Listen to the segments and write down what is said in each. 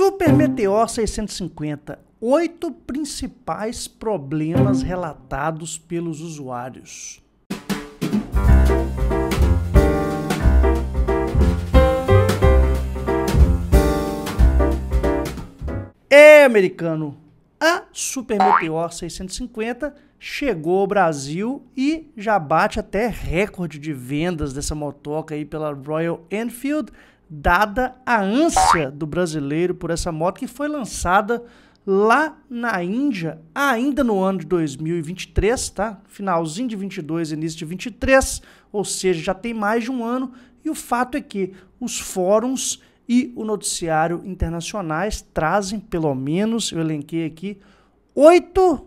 Super Meteor 650. Oito principais problemas relatados pelos usuários. É, americano, a Super Meteor 650 chegou ao Brasil e já bate até recorde de vendas dessa motoca aí pela Royal Enfield dada a ânsia do brasileiro por essa moto que foi lançada lá na Índia, ainda no ano de 2023, tá? Finalzinho de 22, início de 23, ou seja, já tem mais de um ano, e o fato é que os fóruns e o noticiário internacionais trazem, pelo menos, eu elenquei aqui, oito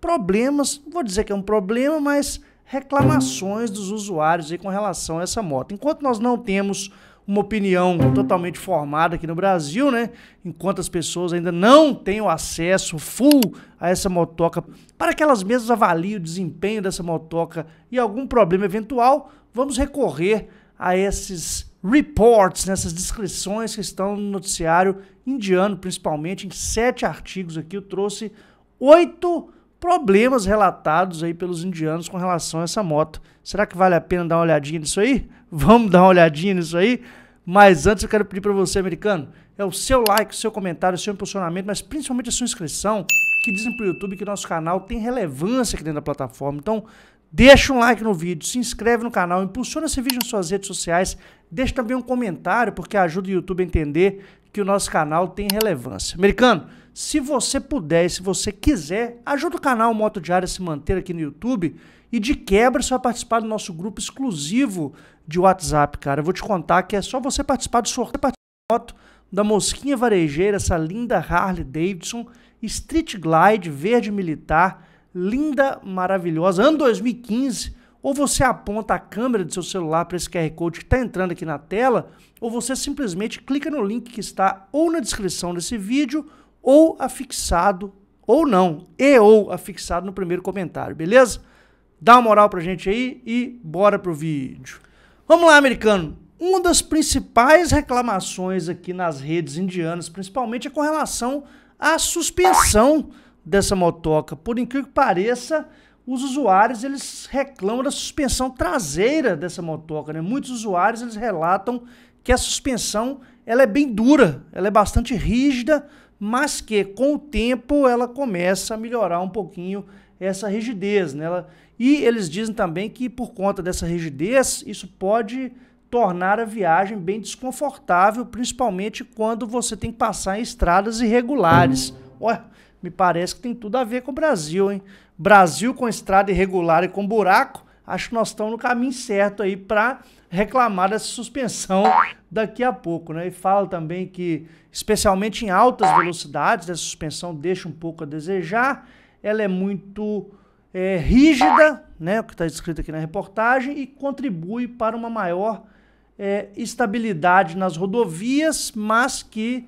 problemas, vou dizer que é um problema, mas reclamações dos usuários aí com relação a essa moto. Enquanto nós não temos uma opinião totalmente formada aqui no Brasil, né? Enquanto as pessoas ainda não têm o acesso full a essa motoca, para que elas mesmas avaliem o desempenho dessa motoca e algum problema eventual, vamos recorrer a esses reports, nessas né? descrições que estão no noticiário indiano, principalmente em sete artigos aqui, eu trouxe oito problemas relatados aí pelos indianos com relação a essa moto. Será que vale a pena dar uma olhadinha nisso aí? Vamos dar uma olhadinha nisso aí? Mas antes eu quero pedir para você, americano, é o seu like, o seu comentário, o seu impulsionamento, mas principalmente a sua inscrição, que dizem para o YouTube que nosso canal tem relevância aqui dentro da plataforma. Então, deixa um like no vídeo, se inscreve no canal, impulsiona esse vídeo nas suas redes sociais, deixa também um comentário, porque ajuda o YouTube a entender que o nosso canal tem relevância. Americano, se você puder, se você quiser, ajuda o canal Moto Diário a se manter aqui no YouTube e de quebra você vai participar do nosso grupo exclusivo de WhatsApp, cara. Eu vou te contar que é só você participar do sorteio da Mosquinha Varejeira, essa linda Harley Davidson, Street Glide, verde militar, linda, maravilhosa, ano 2015. Ou você aponta a câmera do seu celular para esse QR Code que está entrando aqui na tela, ou você simplesmente clica no link que está ou na descrição desse vídeo, ou afixado, ou não, e ou afixado no primeiro comentário, beleza? Dá uma moral pra gente aí e bora pro vídeo. Vamos lá, americano. Uma das principais reclamações aqui nas redes indianas, principalmente, é com relação à suspensão dessa motoca. Por incrível que pareça, os usuários eles reclamam da suspensão traseira dessa motoca. Né? Muitos usuários eles relatam que a suspensão ela é bem dura, ela é bastante rígida, mas que com o tempo ela começa a melhorar um pouquinho essa rigidez. Né? Ela, e eles dizem também que, por conta dessa rigidez, isso pode tornar a viagem bem desconfortável, principalmente quando você tem que passar em estradas irregulares. Ué, me parece que tem tudo a ver com o Brasil, hein? Brasil com estrada irregular e com buraco, acho que nós estamos no caminho certo aí para reclamar dessa suspensão daqui a pouco, né? E fala também que, especialmente em altas velocidades, essa suspensão deixa um pouco a desejar, ela é muito é, rígida, né, o que está escrito aqui na reportagem, e contribui para uma maior é, estabilidade nas rodovias, mas que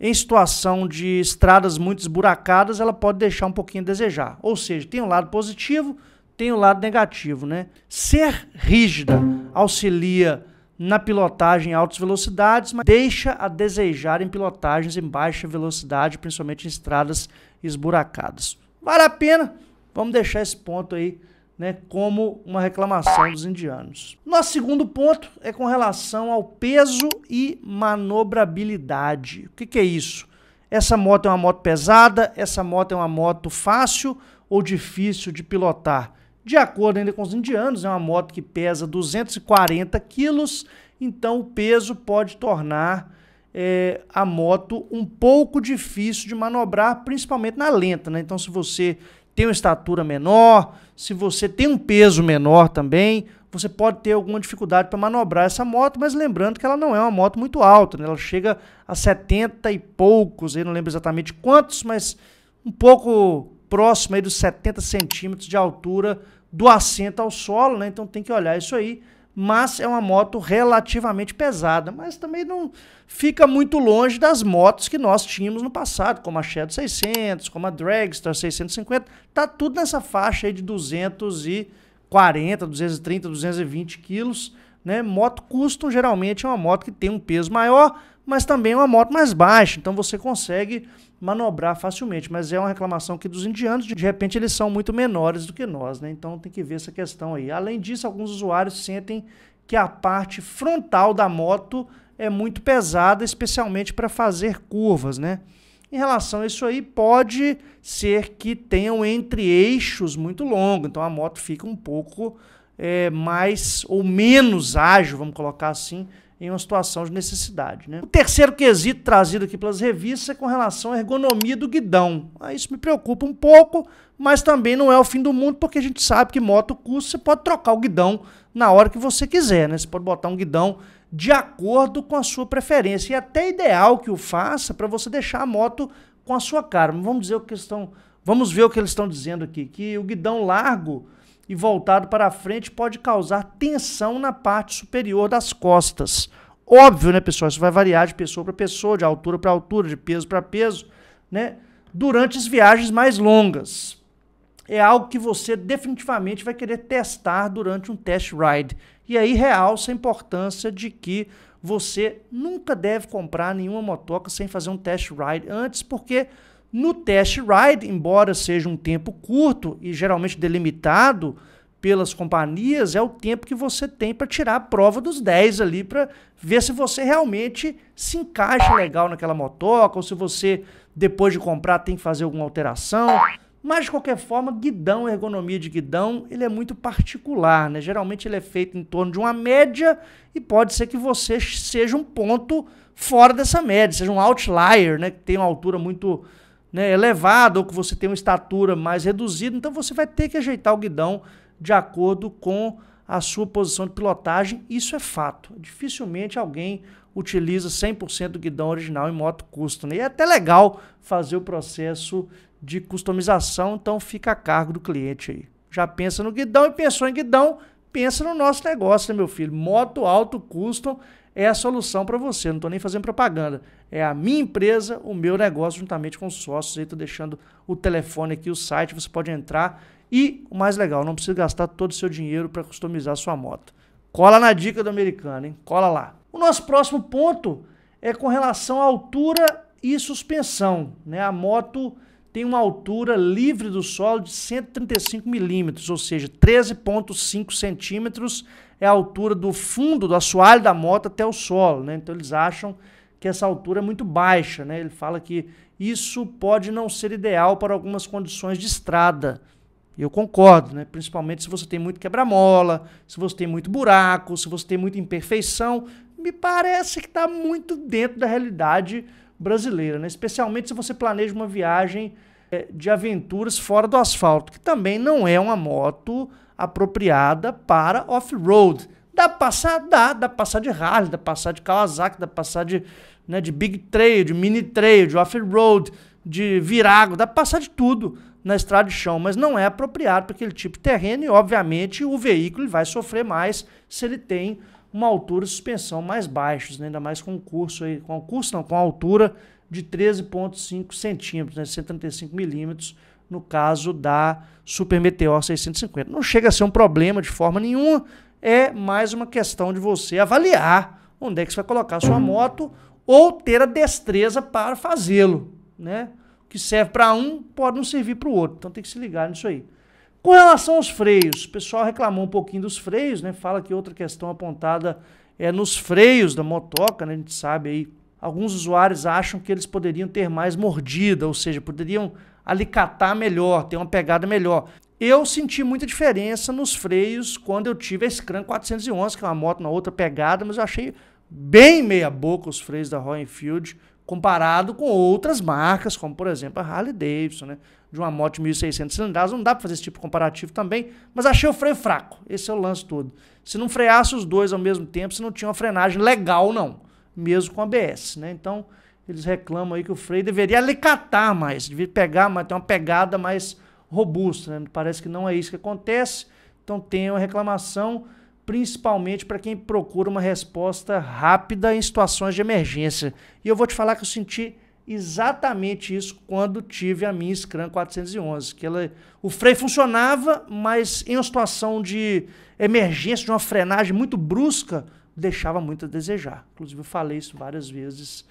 em situação de estradas muito esburacadas, ela pode deixar um pouquinho a desejar. Ou seja, tem um lado positivo, tem um lado negativo, né? Ser rígida auxilia na pilotagem em altas velocidades, mas deixa a desejar em pilotagens em baixa velocidade, principalmente em estradas esburacadas. Vale a pena? Vamos deixar esse ponto aí né, como uma reclamação dos indianos. Nosso segundo ponto é com relação ao peso e manobrabilidade. O que, que, é isso? Essa moto é uma moto pesada? Essa moto é uma moto fácil ou difícil de pilotar? De acordo ainda com os indianos, é uma moto que pesa 240 quilos, então o peso pode tornar é, a moto um pouco difícil de manobrar, principalmente na lenta. Né? Então, se você tem uma estatura menor, se você tem um peso menor também, você pode ter alguma dificuldade para manobrar essa moto, mas lembrando que ela não é uma moto muito alta, né? ela chega a 70 e poucos, eu não lembro exatamente quantos, mas um pouco próximo aí dos 70 centímetros de altura do assento ao solo, né? então tem que olhar isso aí mas é uma moto relativamente pesada, mas também não fica muito longe das motos que nós tínhamos no passado, como a Shadow 600, como a Dragster 650, tá tudo nessa faixa aí de 240, 230, 220 quilos, né? Moto custom geralmente é uma moto que tem um peso maior, mas também é uma moto mais baixa, então você consegue manobrar facilmente. Mas é uma reclamação que dos indianos, de repente eles são muito menores do que nós, né? Então tem que ver essa questão aí. Além disso, alguns usuários sentem que a parte frontal da moto é muito pesada, especialmente para fazer curvas, né? Em relação a isso aí, pode ser que tenham entre eixos muito longo, então a moto fica um pouco é, mais ou menos ágil, vamos colocar assim, em uma situação de necessidade. Né? O terceiro quesito trazido aqui pelas revistas é com relação à ergonomia do guidão. Ah, isso me preocupa um pouco, mas também não é o fim do mundo, porque a gente sabe que moto custa, você pode trocar o guidão na hora que você quiser, né? Você pode botar um guidão de acordo com a sua preferência. E é até ideal que o faça para você deixar a moto com a sua cara. Mas vamos dizer o que estão. Vamos ver o que eles estão dizendo aqui, que o guidão largo e voltado para a frente pode causar tensão na parte superior das costas. Óbvio, né, pessoal? Isso vai variar de pessoa para pessoa, de altura para altura, de peso para peso, né? Durante as viagens mais longas. É algo que você definitivamente vai querer testar durante um test ride. E aí realça a importância de que você nunca deve comprar nenhuma motoca sem fazer um test ride antes, porque no test ride, embora seja um tempo curto e geralmente delimitado pelas companhias, é o tempo que você tem para tirar a prova dos 10 ali, para ver se você realmente se encaixa legal naquela motoca, ou se você, depois de comprar, tem que fazer alguma alteração. Mas, de qualquer forma, guidão, ergonomia de guidão, ele é muito particular, né? Geralmente ele é feito em torno de uma média e pode ser que você seja um ponto fora dessa média, seja um outlier, né? Que tem uma altura muito né, elevado ou que você tem uma estatura mais reduzida, então você vai ter que ajeitar o guidão de acordo com a sua posição de pilotagem, isso é fato. Dificilmente alguém utiliza 100% do guidão original em moto custom. Né? E é até legal fazer o processo de customização, então fica a cargo do cliente aí. Já pensa no guidão e pensou em guidão, pensa no nosso negócio, né, meu filho? Moto alto custom é a solução para você. Não estou nem fazendo propaganda. É a minha empresa, o meu negócio, juntamente com os sócios. Estou deixando o telefone aqui, o site, você pode entrar. E o mais legal, não precisa gastar todo o seu dinheiro para customizar a sua moto. Cola na dica do americano, hein? Cola lá. O nosso próximo ponto é com relação à altura e suspensão. Né? A moto tem uma altura livre do solo de 135 milímetros, ou seja, 13,5 centímetros é a altura do fundo do assoalho da moto até o solo. Né? Então eles acham que essa altura é muito baixa. Né? Ele fala que isso pode não ser ideal para algumas condições de estrada. Eu concordo, né? principalmente se você tem muito quebra-mola, se você tem muito buraco, se você tem muita imperfeição. Me parece que está muito dentro da realidade brasileira, né? especialmente se você planeja uma viagem é, de aventuras fora do asfalto, que também não é uma moto apropriada para off-road. Dá pra passar? Dá, dá pra passar de Harley, dá pra passar de Kawasaki, dá pra passar de, né, de Big Trail, de Mini Trail, de off-road, de virago, dá pra passar de tudo na estrada de chão, mas não é apropriado para aquele tipo de terreno e, obviamente, o veículo vai sofrer mais se ele tem uma altura de suspensão mais baixos, né? ainda mais com o curso aí, com o curso não, com a altura de 13,5 centímetros, né? 135 milímetros, no caso da Super Meteor 650. Não chega a ser um problema de forma nenhuma, é mais uma questão de você avaliar onde é que você vai colocar a sua moto ou ter a destreza para fazê-lo, né? O que serve para um pode não servir para o outro, então tem que se ligar nisso aí. Com relação aos freios, o pessoal reclamou um pouquinho dos freios, né? Fala que outra questão apontada é nos freios da motoca, né? A gente sabe aí. Alguns usuários acham que eles poderiam ter mais mordida, ou seja, poderiam alicatar melhor, ter uma pegada melhor. Eu senti muita diferença nos freios quando eu tive a Scram 411, que é uma moto na outra pegada, mas eu achei bem meia boca os freios da Royal Enfield comparado com outras marcas, como por exemplo a Harley Davidson, né? De uma moto de 1.600 cilindradas, não dá para fazer esse tipo de comparativo também, mas achei o freio fraco. Esse é o lance todo. Se não freasse os dois ao mesmo tempo, se não tinha uma frenagem legal, não. Mesmo com ABS, né? Então, eles reclamam aí que o freio deveria alicatar mais, deveria pegar, mas ter uma pegada mais robusta, né? Parece que não é isso que acontece. Então, tem uma reclamação principalmente para quem procura uma resposta rápida em situações de emergência. E eu vou te falar que eu senti exatamente isso quando tive a minha Scrum 411, que ela, o freio funcionava, mas em uma situação de emergência, de uma frenagem muito brusca, deixava muito a desejar. Inclusive eu falei isso várias vezes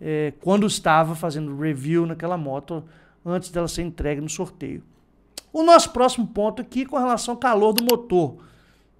é, quando estava fazendo review naquela moto antes dela ser entregue no sorteio. O nosso próximo ponto aqui com relação ao calor do motor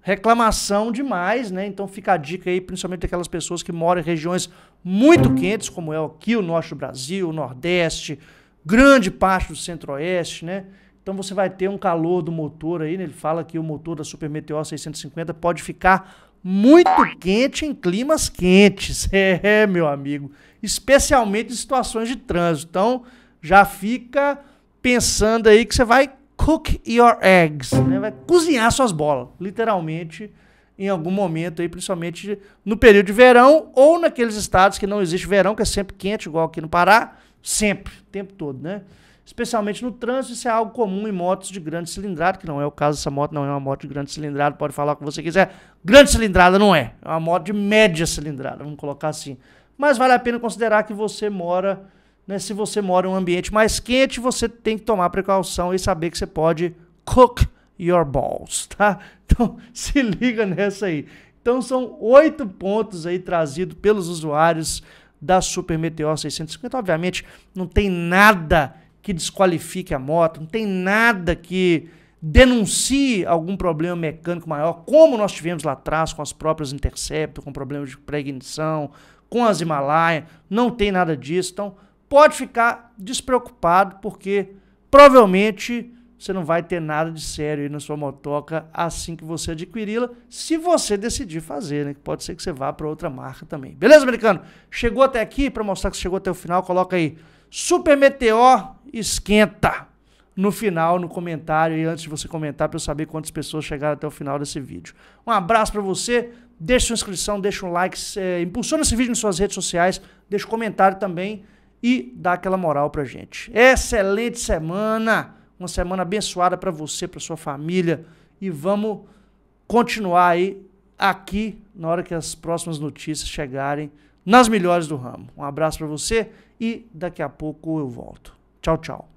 reclamação demais, né? Então fica a dica aí, principalmente daquelas pessoas que moram em regiões muito quentes, como é aqui o norte do Brasil, o Nordeste, grande parte do Centro-Oeste, né? Então você vai ter um calor do motor aí, né? ele fala que o motor da Super Meteor 650 pode ficar muito quente em climas quentes. É, meu amigo, especialmente em situações de trânsito. Então já fica pensando aí que você vai cook your eggs, né? vai cozinhar suas bolas, literalmente, em algum momento, aí, principalmente no período de verão ou naqueles estados que não existe verão, que é sempre quente, igual aqui no Pará, sempre, o tempo todo, né? Especialmente no trânsito, isso é algo comum em motos de grande cilindrada, que não é o caso dessa moto, não é uma moto de grande cilindrada, pode falar o que você quiser. Grande cilindrada não é, é uma moto de média cilindrada, vamos colocar assim. Mas vale a pena considerar que você mora né, se você mora em um ambiente mais quente, você tem que tomar precaução e saber que você pode cook your balls, tá? Então se liga nessa aí. Então são oito pontos aí trazidos pelos usuários da Super Meteor 650. Obviamente não tem nada que desqualifique a moto, não tem nada que denuncie algum problema mecânico maior, como nós tivemos lá atrás com as próprias Interceptor, com problemas de pré-ignição, com as Himalaia, não tem nada disso. Então, pode ficar despreocupado, porque provavelmente você não vai ter nada de sério aí na sua motoca assim que você adquiri-la, se você decidir fazer, né? Pode ser que você vá para outra marca também. Beleza, americano? Chegou até aqui, para mostrar que chegou até o final, coloca aí Super Meteor Esquenta no final, no comentário, e antes de você comentar, para eu saber quantas pessoas chegaram até o final desse vídeo. Um abraço para você, deixa sua inscrição, deixa um like, é, impulsiona esse vídeo nas suas redes sociais, deixa um comentário também e dá aquela moral pra gente. Excelente semana, uma semana abençoada para você, para sua família e vamos continuar aí aqui na hora que as próximas notícias chegarem nas melhores do ramo. Um abraço para você e daqui a pouco eu volto. Tchau, tchau.